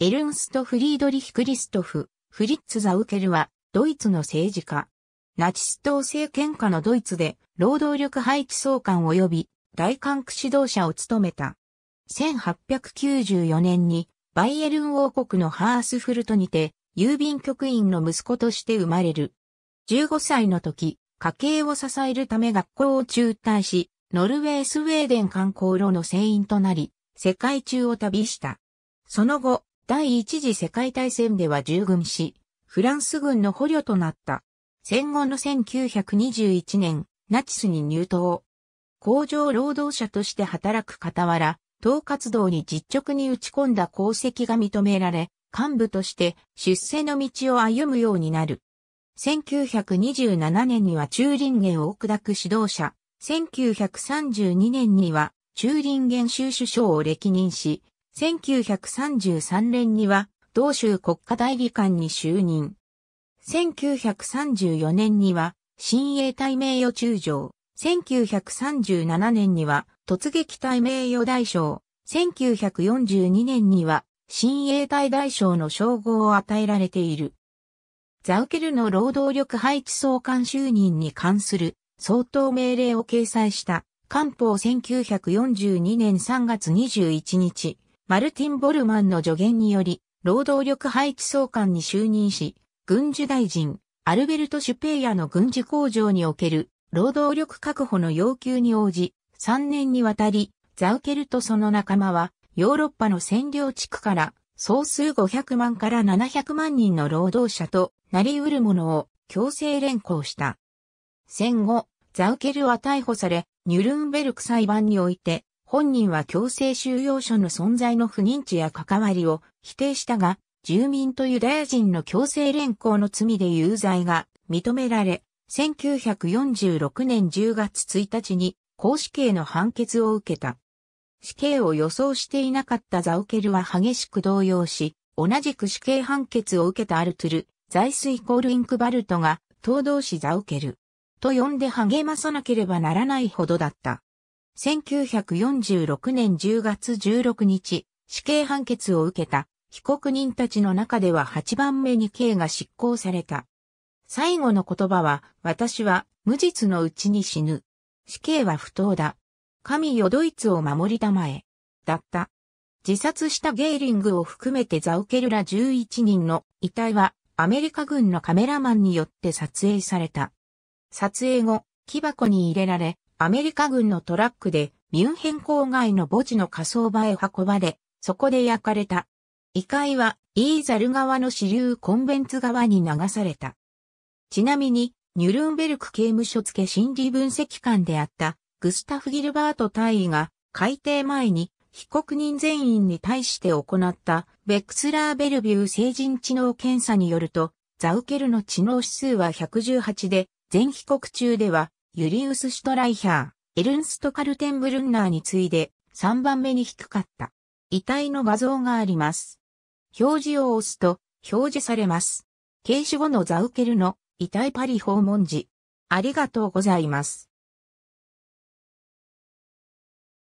エルンスト・フリードリヒ・クリストフ、フリッツ・ザウケルは、ドイツの政治家。ナチス党政権下のドイツで、労働力配置総監及び、大韓区指導者を務めた。1894年に、バイエルン王国のハースフルトにて、郵便局員の息子として生まれる。15歳の時、家計を支えるため学校を中退し、ノルウェースウェーデン観光路の船員となり、世界中を旅した。その後、第一次世界大戦では従軍し、フランス軍の捕虜となった。戦後の1921年、ナチスに入党。工場労働者として働く傍ら、党活動に実直に打ち込んだ功績が認められ、幹部として出世の道を歩むようになる。1927年には中林元を砕く指導者、1932年には中林元州首相を歴任し、1933年には、同州国家代理官に就任。1934年には、新英隊名誉中将。1937年には、突撃隊名誉大将。1942年には、新英隊大将の称号を与えられている。ザウケルの労働力配置総監就任に関する相当命令を掲載した、官報1942年3月21日。マルティン・ボルマンの助言により、労働力配置総監に就任し、軍需大臣、アルベルト・シュペイヤの軍需工場における労働力確保の要求に応じ、3年にわたり、ザウケルとその仲間は、ヨーロッパの占領地区から、総数500万から700万人の労働者となり得るものを強制連行した。戦後、ザウケルは逮捕され、ニュルンベルク裁判において、本人は強制収容所の存在の不認知や関わりを否定したが、住民とユダヤ人の強制連行の罪で有罪が認められ、1946年10月1日に公死刑の判決を受けた。死刑を予想していなかったザオケルは激しく動揺し、同じく死刑判決を受けたアルトゥル、ザイスイコールインクバルトが、東道士ザオケル、と呼んで励まさなければならないほどだった。1946年10月16日、死刑判決を受けた被告人たちの中では8番目に刑が執行された。最後の言葉は、私は無実のうちに死ぬ。死刑は不当だ。神よドイツを守りたまえ。だった。自殺したゲーリングを含めてザウケルら11人の遺体はアメリカ軍のカメラマンによって撮影された。撮影後、木箱に入れられ、アメリカ軍のトラックでミュンヘン郊外の墓地の火葬場へ運ばれ、そこで焼かれた。遺骸はイーザル川の支流コンベンツ川に流された。ちなみに、ニュルンベルク刑務所付心理分析官であったグスタフ・ギルバート大尉が改定前に被告人全員に対して行ったベクスラーベルビュー成人知能検査によると、ザウケルの知能指数は118で、全被告中ではユリウス・シュトライヒャー、エルンスト・カルテンブルンナーに次いで3番目に低かった。遺体の画像があります。表示を押すと表示されます。軽視後のザウケルの遺体パリ訪問時。ありがとうございます。